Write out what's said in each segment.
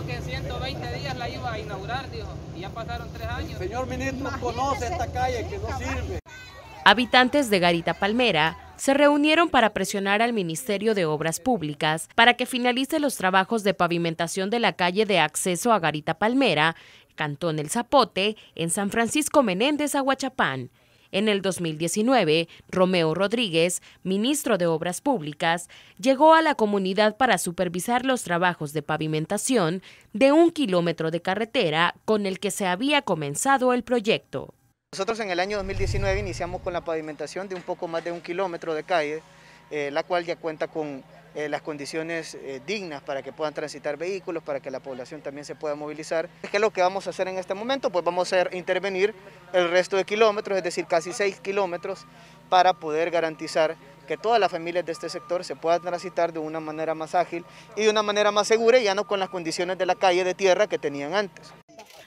que 120 días la iba a inaugurar, ya pasaron años. Señor ministro, conoce esta calle no sirve. Habitantes de Garita Palmera se reunieron para presionar al Ministerio de Obras Públicas para que finalice los trabajos de pavimentación de la calle de acceso a Garita Palmera, Cantón El Zapote, en San Francisco Menéndez, Aguachapán. En el 2019, Romeo Rodríguez, ministro de Obras Públicas, llegó a la comunidad para supervisar los trabajos de pavimentación de un kilómetro de carretera con el que se había comenzado el proyecto. Nosotros en el año 2019 iniciamos con la pavimentación de un poco más de un kilómetro de calle, eh, la cual ya cuenta con eh, las condiciones eh, dignas para que puedan transitar vehículos, para que la población también se pueda movilizar. ¿Qué es lo que vamos a hacer en este momento? Pues vamos a intervenir el resto de kilómetros, es decir, casi seis kilómetros, para poder garantizar que todas las familias de este sector se puedan transitar de una manera más ágil y de una manera más segura, ya no con las condiciones de la calle de tierra que tenían antes.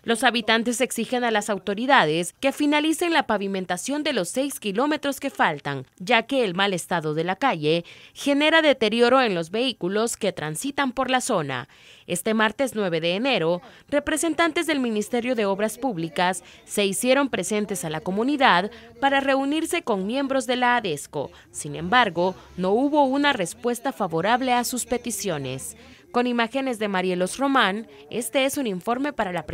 Los habitantes exigen a las autoridades que finalicen la pavimentación de los seis kilómetros que faltan, ya que el mal estado de la calle genera deterioro en los vehículos que transitan por la zona. Este martes 9 de enero, representantes del Ministerio de Obras Públicas se hicieron presentes a la comunidad para reunirse con miembros de la ADESCO. Sin embargo, no hubo una respuesta favorable a sus peticiones. Con imágenes de Marielos Román, este es un informe para la